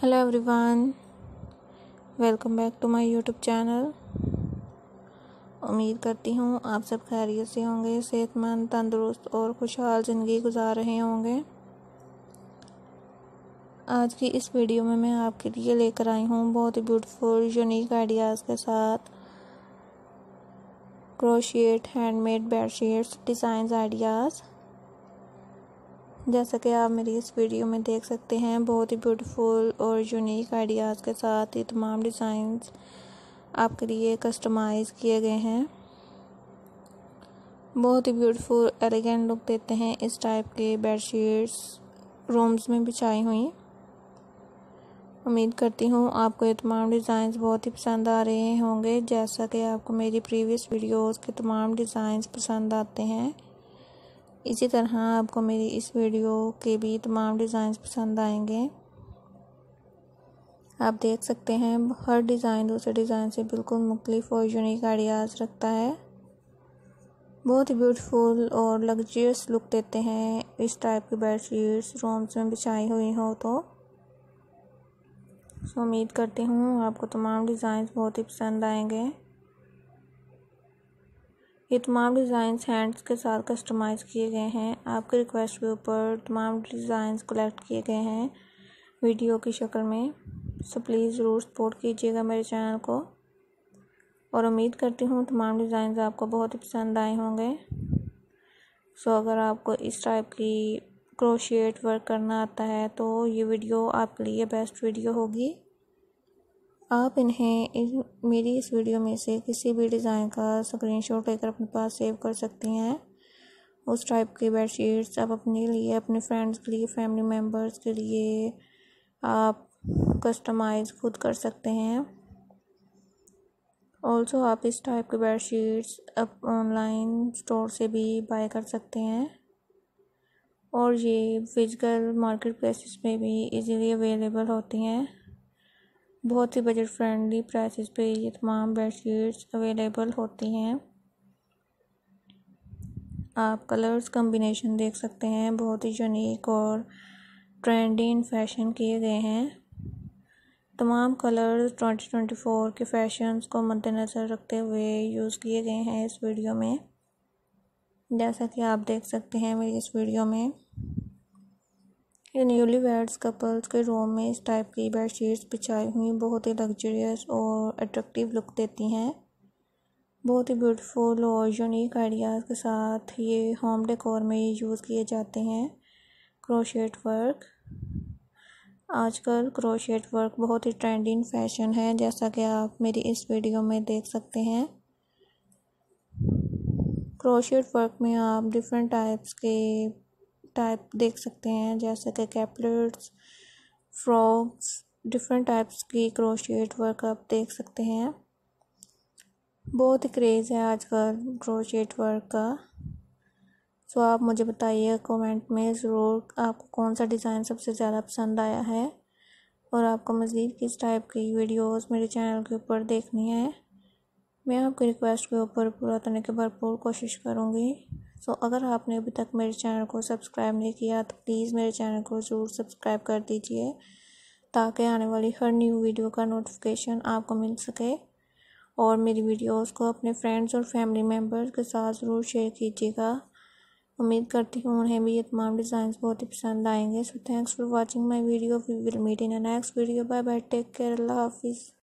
hello everyone welcome back to my YouTube channel उम्मीद करती हूँ आप सब खैरियत से होंगे सेहतमंद तंदुरुस्त और खुशहाल ज़िंदगी गुजार रहे होंगे आज की इस वीडियो में मैं आपके लिए लेकर आई हूँ बहुत ही ब्यूटीफुल यूनिक आइडियाज़ के साथ crochet handmade bedsheets design ideas जैसा कि आप मेरी इस वीडियो में देख सकते हैं बहुत ही ब्यूटीफुल और यूनिक आइडियाज़ के साथ ये तमाम डिज़ाइंस आपके लिए कस्टमाइज़ किए गए हैं बहुत ही ब्यूटीफुल एलिगेंट लुक देते हैं इस टाइप के बेडशीट्स रूम्स में बिछाई हुई उम्मीद करती हूँ आपको ये तमाम डिज़ाइंस बहुत ही पसंद आ रहे होंगे जैसा कि आपको मेरी प्रीवियस वीडियोस के तमाम डिज़ाइंस पसंद आते हैं इसी तरह आपको मेरी इस वीडियो के भी तमाम डिज़ाइंस पसंद आएंगे आप देख सकते हैं हर डिज़ाइन दूसरे डिज़ाइन से बिल्कुल मुख्तफ और यूनिक आइडियाज़ रखता है बहुत ही ब्यूटीफुल और लग्जरियस लुक देते हैं इस टाइप की बेड शीट्स रूम्स में बिछाई हुई हो तो सो उम्मीद करती हूँ आपको तमाम डिज़ाइंस बहुत ही पसंद आएंगे ये तमाम डिज़ाइंस हैंड्स के साथ कस्टमाइज़ किए गए हैं आपके रिक्वेस्ट के ऊपर तमाम डिज़ाइंस कलेक्ट किए गए हैं वीडियो की शक्ल में सो प्लीज़ ज़रूर सपोर्ट कीजिएगा मेरे चैनल को और उम्मीद करती हूँ तमाम डिज़ाइन आपको बहुत ही पसंद आए होंगे सो अगर आपको इस टाइप की क्रोशिएट वर्क करना आता है तो ये वीडियो आपके लिए बेस्ट वीडियो होगी आप इन्हें इन, मेरी इस वीडियो में से किसी भी डिज़ाइन का स्क्रीनशॉट लेकर अपने पास सेव कर सकती हैं उस टाइप की बेडशीट्स आप अपने लिए अपने फ्रेंड्स के लिए फैमिली मेम्बर्स के लिए आप कस्टमाइज खुद कर सकते हैं ऑल्सो आप इस टाइप के बेडशीट्स अब ऑनलाइन स्टोर से भी बाय कर सकते हैं और ये फिजिकल मार्केट प्लेसिस में भी इजीली अवेलेबल होती हैं बहुत ही बजट फ्रेंडली प्राइसेस पे ये तमाम बेडशीट्स अवेलेबल होती हैं आप कलर्स कम्बिनेशन देख सकते हैं बहुत ही यूनिक और ट्रेंडी इन फैशन किए गए हैं तमाम कलर्स 2024 के फैशंस को मद्देनज़र रखते हुए यूज़ किए गए हैं इस वीडियो में जैसा कि आप देख सकते हैं मेरी इस वीडियो में ये न्यूली वेड्स कपल्स के रूम में इस टाइप की बेड शीट्स बिछाई हुई बहुत ही लग्जरियस और अट्रैक्टिव लुक देती हैं बहुत ही ब्यूटीफुल और यूनिक आइडियाज़ के साथ ये होम डेकोर में यूज़ किए जाते हैं क्रोशेट वर्क आजकल क्रोशेट वर्क बहुत ही ट्रेंडिंग फैशन है जैसा कि आप मेरी इस वीडियो में देख सकते हैं क्रोशेट वर्क में आप डिफरेंट टाइप्स के टाइप देख सकते हैं जैसे कि कैपलेट्स फ्रॉक्स डिफरेंट टाइप्स की क्रोशेट वर्क आप देख सकते हैं बहुत ही क्रेज़ है आजकल क्रोशेट वर्क का सो आप मुझे बताइए कमेंट में ज़रूर आपको कौन सा डिज़ाइन सबसे ज़्यादा पसंद आया है और आपको मज़ीद किस टाइप की वीडियोस मेरे चैनल के ऊपर देखनी है मैं आपकी रिक्वेस्ट के ऊपर पूरा करने की भरपूर कोशिश करूँगी सो so, अगर आपने अभी तक मेरे चैनल को सब्सक्राइब नहीं किया तो प्लीज़ मेरे चैनल को ज़रूर सब्सक्राइब कर दीजिए ताकि आने वाली हर न्यू वीडियो का नोटिफिकेशन आपको मिल सके और मेरी वीडियोस को अपने फ्रेंड्स और फैमिली मेम्बर्स के साथ ज़रूर शेयर कीजिएगा उम्मीद करती हूँ उन्हें भी ये तमाम डिज़ाइन बहुत ही पसंद आएंगे so thanks for watching my video we will meet in next video bye bye take care अल्लाह हाफिज़